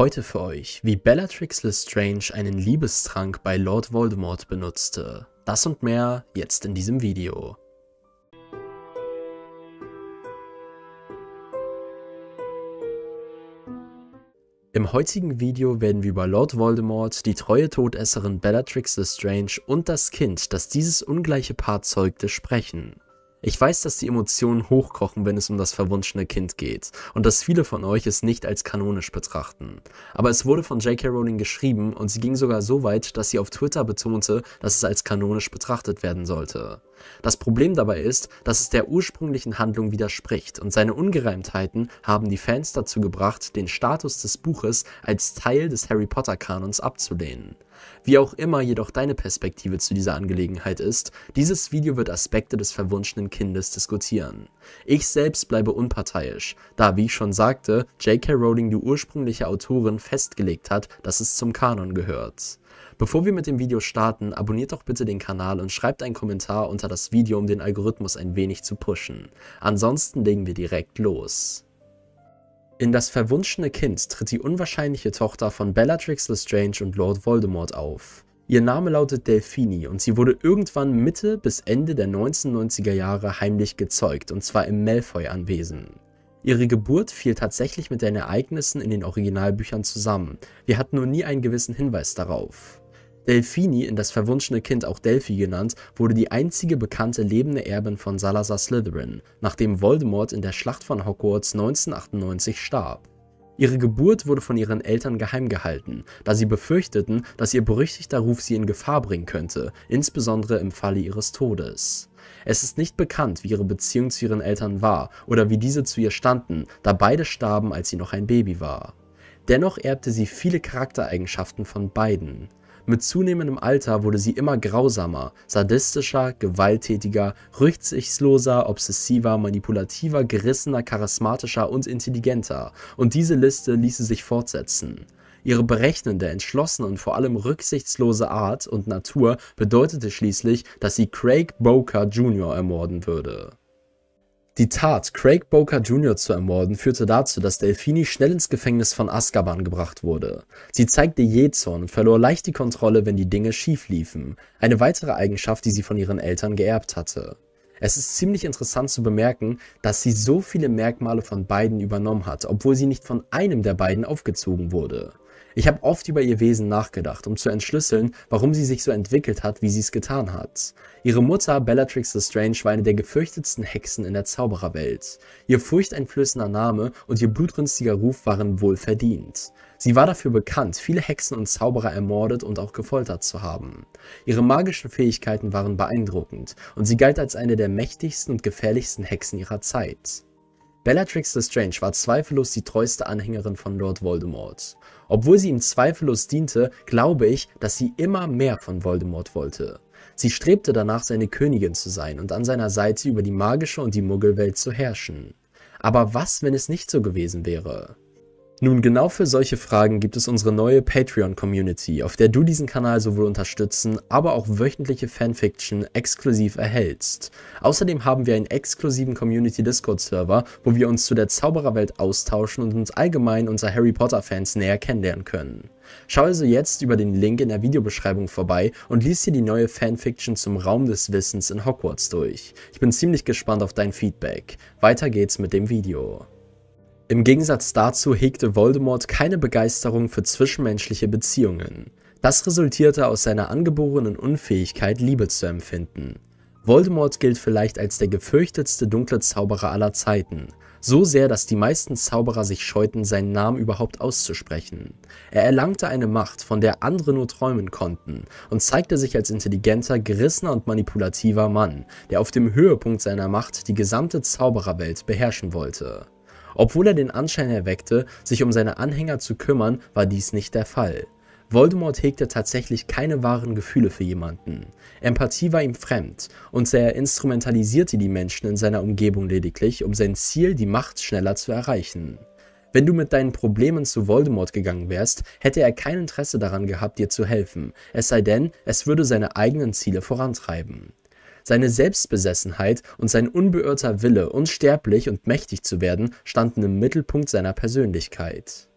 Heute für euch, wie Bellatrix Lestrange einen Liebestrank bei Lord Voldemort benutzte. Das und mehr jetzt in diesem Video. Im heutigen Video werden wir über Lord Voldemort, die treue Todesserin Bellatrix Lestrange und das Kind, das dieses ungleiche Paar zeugte, sprechen. Ich weiß, dass die Emotionen hochkochen, wenn es um das verwunschene Kind geht und dass viele von euch es nicht als kanonisch betrachten. Aber es wurde von J.K. Rowling geschrieben und sie ging sogar so weit, dass sie auf Twitter betonte, dass es als kanonisch betrachtet werden sollte. Das Problem dabei ist, dass es der ursprünglichen Handlung widerspricht und seine Ungereimtheiten haben die Fans dazu gebracht, den Status des Buches als Teil des Harry Potter Kanons abzulehnen. Wie auch immer jedoch deine Perspektive zu dieser Angelegenheit ist, dieses Video wird Aspekte des verwunschenen Kindes diskutieren. Ich selbst bleibe unparteiisch, da, wie ich schon sagte, J.K. Rowling die ursprüngliche Autorin festgelegt hat, dass es zum Kanon gehört. Bevor wir mit dem Video starten, abonniert doch bitte den Kanal und schreibt einen Kommentar unter das Video, um den Algorithmus ein wenig zu pushen. Ansonsten legen wir direkt los. In Das verwunschene Kind tritt die unwahrscheinliche Tochter von Bellatrix Lestrange und Lord Voldemort auf. Ihr Name lautet Delphini und sie wurde irgendwann Mitte bis Ende der 1990er Jahre heimlich gezeugt, und zwar im Malfoy-Anwesen. Ihre Geburt fiel tatsächlich mit den Ereignissen in den Originalbüchern zusammen, wir hatten nur nie einen gewissen Hinweis darauf. Delfini in Das verwunschene Kind, auch Delphi genannt, wurde die einzige bekannte lebende Erbin von Salazar Slytherin, nachdem Voldemort in der Schlacht von Hogwarts 1998 starb. Ihre Geburt wurde von ihren Eltern geheim gehalten, da sie befürchteten, dass ihr berüchtigter Ruf sie in Gefahr bringen könnte, insbesondere im Falle ihres Todes. Es ist nicht bekannt, wie ihre Beziehung zu ihren Eltern war oder wie diese zu ihr standen, da beide starben, als sie noch ein Baby war. Dennoch erbte sie viele Charaktereigenschaften von beiden. Mit zunehmendem Alter wurde sie immer grausamer, sadistischer, gewalttätiger, rücksichtsloser, obsessiver, manipulativer, gerissener, charismatischer und intelligenter. Und diese Liste ließe sich fortsetzen. Ihre berechnende, entschlossene und vor allem rücksichtslose Art und Natur bedeutete schließlich, dass sie Craig Boker Jr. ermorden würde. Die Tat, Craig Boker Jr. zu ermorden, führte dazu, dass Delfini schnell ins Gefängnis von Azkaban gebracht wurde. Sie zeigte Jähzorn und verlor leicht die Kontrolle, wenn die Dinge schief liefen, eine weitere Eigenschaft, die sie von ihren Eltern geerbt hatte. Es ist ziemlich interessant zu bemerken, dass sie so viele Merkmale von beiden übernommen hat, obwohl sie nicht von einem der beiden aufgezogen wurde. Ich habe oft über ihr Wesen nachgedacht, um zu entschlüsseln, warum sie sich so entwickelt hat, wie sie es getan hat. Ihre Mutter, Bellatrix Lestrange, war eine der gefürchtetsten Hexen in der Zaubererwelt. Ihr furchteinflößender Name und ihr blutrünstiger Ruf waren wohl verdient. Sie war dafür bekannt, viele Hexen und Zauberer ermordet und auch gefoltert zu haben. Ihre magischen Fähigkeiten waren beeindruckend und sie galt als eine der mächtigsten und gefährlichsten Hexen ihrer Zeit. Bellatrix Lestrange war zweifellos die treueste Anhängerin von Lord Voldemort. Obwohl sie ihm zweifellos diente, glaube ich, dass sie immer mehr von Voldemort wollte. Sie strebte danach, seine Königin zu sein und an seiner Seite über die magische und die Muggelwelt zu herrschen. Aber was, wenn es nicht so gewesen wäre? Nun, genau für solche Fragen gibt es unsere neue Patreon-Community, auf der du diesen Kanal sowohl unterstützen, aber auch wöchentliche Fanfiction exklusiv erhältst. Außerdem haben wir einen exklusiven Community-Discord-Server, wo wir uns zu der Zaubererwelt austauschen und uns allgemein unter Harry Potter-Fans näher kennenlernen können. Schau also jetzt über den Link in der Videobeschreibung vorbei und lies dir die neue Fanfiction zum Raum des Wissens in Hogwarts durch. Ich bin ziemlich gespannt auf dein Feedback. Weiter geht's mit dem Video. Im Gegensatz dazu hegte Voldemort keine Begeisterung für zwischenmenschliche Beziehungen. Das resultierte aus seiner angeborenen Unfähigkeit, Liebe zu empfinden. Voldemort gilt vielleicht als der gefürchtetste dunkle Zauberer aller Zeiten, so sehr, dass die meisten Zauberer sich scheuten, seinen Namen überhaupt auszusprechen. Er erlangte eine Macht, von der andere nur träumen konnten, und zeigte sich als intelligenter, gerissener und manipulativer Mann, der auf dem Höhepunkt seiner Macht die gesamte Zaubererwelt beherrschen wollte. Obwohl er den Anschein erweckte, sich um seine Anhänger zu kümmern, war dies nicht der Fall. Voldemort hegte tatsächlich keine wahren Gefühle für jemanden. Empathie war ihm fremd und er instrumentalisierte die Menschen in seiner Umgebung lediglich, um sein Ziel, die Macht, schneller zu erreichen. Wenn du mit deinen Problemen zu Voldemort gegangen wärst, hätte er kein Interesse daran gehabt, dir zu helfen, es sei denn, es würde seine eigenen Ziele vorantreiben. Seine Selbstbesessenheit und sein unbeirrter Wille, unsterblich und mächtig zu werden, standen im Mittelpunkt seiner Persönlichkeit.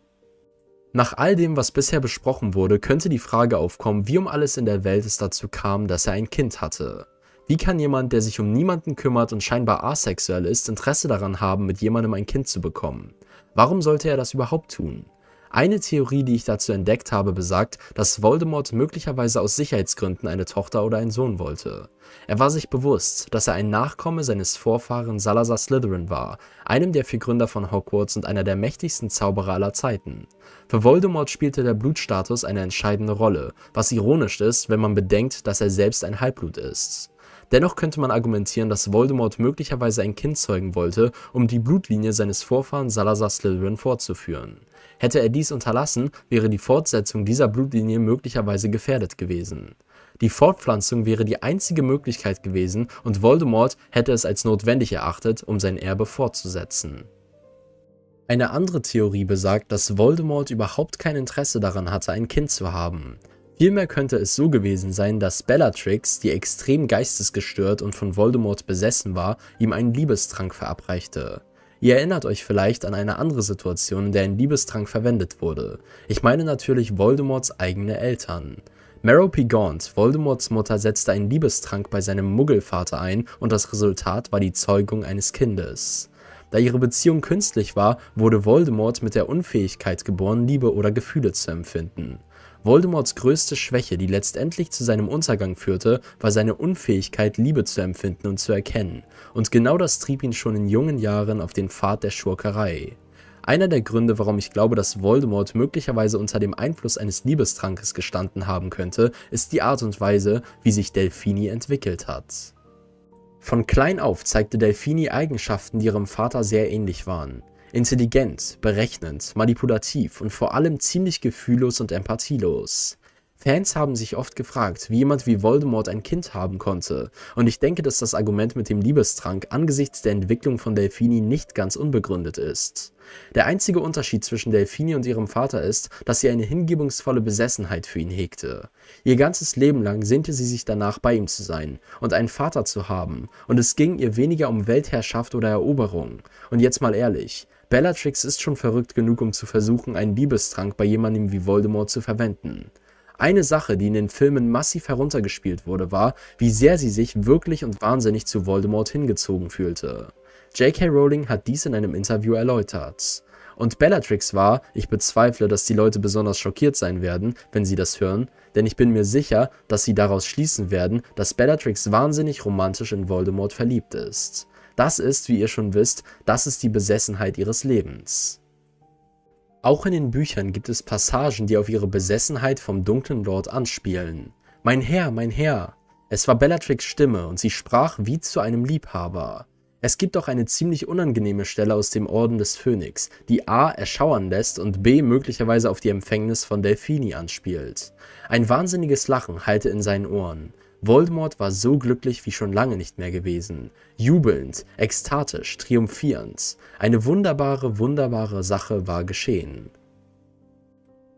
Nach all dem, was bisher besprochen wurde, könnte die Frage aufkommen, wie um alles in der Welt es dazu kam, dass er ein Kind hatte. Wie kann jemand, der sich um niemanden kümmert und scheinbar asexuell ist, Interesse daran haben, mit jemandem ein Kind zu bekommen? Warum sollte er das überhaupt tun? Eine Theorie, die ich dazu entdeckt habe, besagt, dass Voldemort möglicherweise aus Sicherheitsgründen eine Tochter oder einen Sohn wollte. Er war sich bewusst, dass er ein Nachkomme seines Vorfahren Salazar Slytherin war, einem der vier Gründer von Hogwarts und einer der mächtigsten Zauberer aller Zeiten. Für Voldemort spielte der Blutstatus eine entscheidende Rolle, was ironisch ist, wenn man bedenkt, dass er selbst ein Halbblut ist. Dennoch könnte man argumentieren, dass Voldemort möglicherweise ein Kind zeugen wollte, um die Blutlinie seines Vorfahren Salazar Slytherin fortzuführen. Hätte er dies unterlassen, wäre die Fortsetzung dieser Blutlinie möglicherweise gefährdet gewesen. Die Fortpflanzung wäre die einzige Möglichkeit gewesen und Voldemort hätte es als notwendig erachtet, um sein Erbe fortzusetzen. Eine andere Theorie besagt, dass Voldemort überhaupt kein Interesse daran hatte, ein Kind zu haben. Vielmehr könnte es so gewesen sein, dass Bellatrix, die extrem geistesgestört und von Voldemort besessen war, ihm einen Liebestrank verabreichte. Ihr erinnert euch vielleicht an eine andere Situation, in der ein Liebestrank verwendet wurde. Ich meine natürlich Voldemorts eigene Eltern. Merrow P. Gaunt, Voldemorts Mutter, setzte einen Liebestrank bei seinem Muggelvater ein und das Resultat war die Zeugung eines Kindes. Da ihre Beziehung künstlich war, wurde Voldemort mit der Unfähigkeit geboren, Liebe oder Gefühle zu empfinden. Voldemorts größte Schwäche, die letztendlich zu seinem Untergang führte, war seine Unfähigkeit, Liebe zu empfinden und zu erkennen. Und genau das trieb ihn schon in jungen Jahren auf den Pfad der Schurkerei. Einer der Gründe, warum ich glaube, dass Voldemort möglicherweise unter dem Einfluss eines Liebestrankes gestanden haben könnte, ist die Art und Weise, wie sich Delfini entwickelt hat. Von klein auf zeigte Delfini Eigenschaften, die ihrem Vater sehr ähnlich waren. Intelligent, berechnend, manipulativ und vor allem ziemlich gefühllos und empathielos. Fans haben sich oft gefragt, wie jemand wie Voldemort ein Kind haben konnte, und ich denke, dass das Argument mit dem Liebestrank angesichts der Entwicklung von Delfini nicht ganz unbegründet ist. Der einzige Unterschied zwischen Delfini und ihrem Vater ist, dass sie eine hingebungsvolle Besessenheit für ihn hegte. Ihr ganzes Leben lang sehnte sie sich danach, bei ihm zu sein und einen Vater zu haben, und es ging ihr weniger um Weltherrschaft oder Eroberung. Und jetzt mal ehrlich, Bellatrix ist schon verrückt genug, um zu versuchen, einen Liebestrank bei jemandem wie Voldemort zu verwenden. Eine Sache, die in den Filmen massiv heruntergespielt wurde, war, wie sehr sie sich wirklich und wahnsinnig zu Voldemort hingezogen fühlte. J.K. Rowling hat dies in einem Interview erläutert. Und Bellatrix war, ich bezweifle, dass die Leute besonders schockiert sein werden, wenn sie das hören, denn ich bin mir sicher, dass sie daraus schließen werden, dass Bellatrix wahnsinnig romantisch in Voldemort verliebt ist. Das ist, wie ihr schon wisst, das ist die Besessenheit ihres Lebens. Auch in den Büchern gibt es Passagen, die auf ihre Besessenheit vom dunklen Lord anspielen. Mein Herr, mein Herr! Es war Bellatrix Stimme und sie sprach wie zu einem Liebhaber. Es gibt auch eine ziemlich unangenehme Stelle aus dem Orden des Phönix, die A erschauern lässt und B möglicherweise auf die Empfängnis von Delphini anspielt. Ein wahnsinniges Lachen hallte in seinen Ohren. Voldemort war so glücklich wie schon lange nicht mehr gewesen. Jubelnd, ekstatisch, triumphierend. Eine wunderbare, wunderbare Sache war geschehen.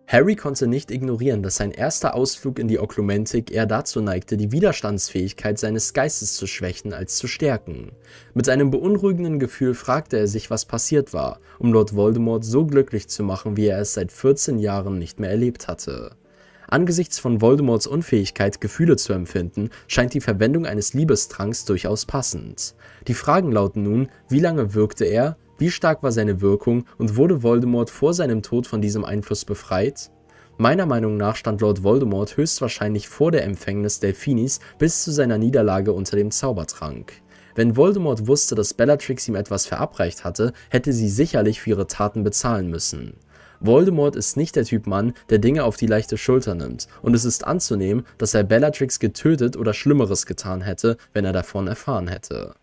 Harry konnte nicht ignorieren, dass sein erster Ausflug in die Oklumentik eher dazu neigte, die Widerstandsfähigkeit seines Geistes zu schwächen als zu stärken. Mit einem beunruhigenden Gefühl fragte er sich, was passiert war, um Lord Voldemort so glücklich zu machen, wie er es seit 14 Jahren nicht mehr erlebt hatte. Angesichts von Voldemorts Unfähigkeit, Gefühle zu empfinden, scheint die Verwendung eines Liebestranks durchaus passend. Die Fragen lauten nun, wie lange wirkte er, wie stark war seine Wirkung und wurde Voldemort vor seinem Tod von diesem Einfluss befreit? Meiner Meinung nach stand Lord Voldemort höchstwahrscheinlich vor der Empfängnis Delfinis bis zu seiner Niederlage unter dem Zaubertrank. Wenn Voldemort wusste, dass Bellatrix ihm etwas verabreicht hatte, hätte sie sicherlich für ihre Taten bezahlen müssen. Voldemort ist nicht der Typ Mann, der Dinge auf die leichte Schulter nimmt, und es ist anzunehmen, dass er Bellatrix getötet oder Schlimmeres getan hätte, wenn er davon erfahren hätte.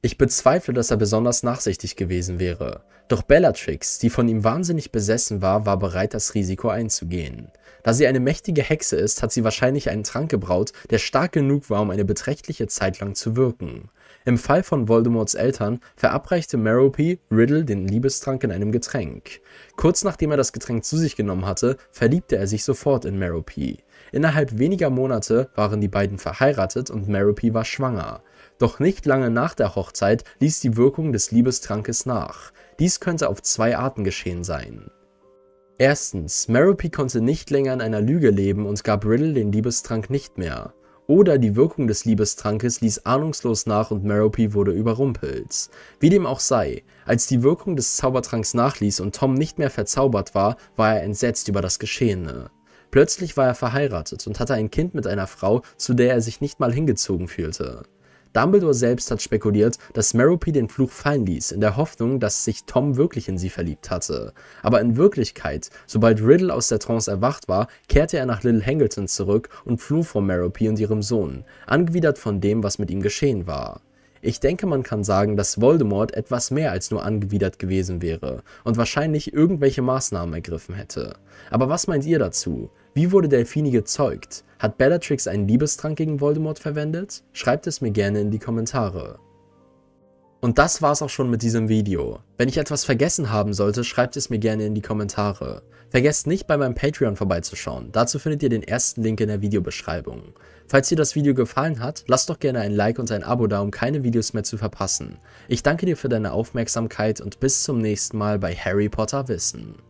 Ich bezweifle, dass er besonders nachsichtig gewesen wäre. Doch Bellatrix, die von ihm wahnsinnig besessen war, war bereit, das Risiko einzugehen. Da sie eine mächtige Hexe ist, hat sie wahrscheinlich einen Trank gebraut, der stark genug war, um eine beträchtliche Zeit lang zu wirken. Im Fall von Voldemorts Eltern verabreichte Merope Riddle den Liebestrank in einem Getränk. Kurz nachdem er das Getränk zu sich genommen hatte, verliebte er sich sofort in Merope. Innerhalb weniger Monate waren die beiden verheiratet und Merope war schwanger. Doch nicht lange nach der Hochzeit ließ die Wirkung des Liebestrankes nach. Dies könnte auf zwei Arten geschehen sein. Erstens, Merope konnte nicht länger in einer Lüge leben und gab Riddle den Liebestrank nicht mehr oder die Wirkung des Liebestrankes ließ ahnungslos nach und Merope wurde überrumpelt. Wie dem auch sei, als die Wirkung des Zaubertranks nachließ und Tom nicht mehr verzaubert war, war er entsetzt über das Geschehene. Plötzlich war er verheiratet und hatte ein Kind mit einer Frau, zu der er sich nicht mal hingezogen fühlte. Dumbledore selbst hat spekuliert, dass Merope den Fluch fallen ließ, in der Hoffnung, dass sich Tom wirklich in sie verliebt hatte. Aber in Wirklichkeit, sobald Riddle aus der Trance erwacht war, kehrte er nach Little Hangleton zurück und floh vor Merope und ihrem Sohn, angewidert von dem, was mit ihm geschehen war. Ich denke, man kann sagen, dass Voldemort etwas mehr als nur angewidert gewesen wäre und wahrscheinlich irgendwelche Maßnahmen ergriffen hätte. Aber was meint ihr dazu? Wie wurde Delfini gezeugt? Hat Bellatrix einen Liebestrank gegen Voldemort verwendet? Schreibt es mir gerne in die Kommentare. Und das war's auch schon mit diesem Video. Wenn ich etwas vergessen haben sollte, schreibt es mir gerne in die Kommentare. Vergesst nicht bei meinem Patreon vorbeizuschauen, dazu findet ihr den ersten Link in der Videobeschreibung. Falls dir das Video gefallen hat, lass doch gerne ein Like und ein Abo da, um keine Videos mehr zu verpassen. Ich danke dir für deine Aufmerksamkeit und bis zum nächsten Mal bei Harry Potter Wissen.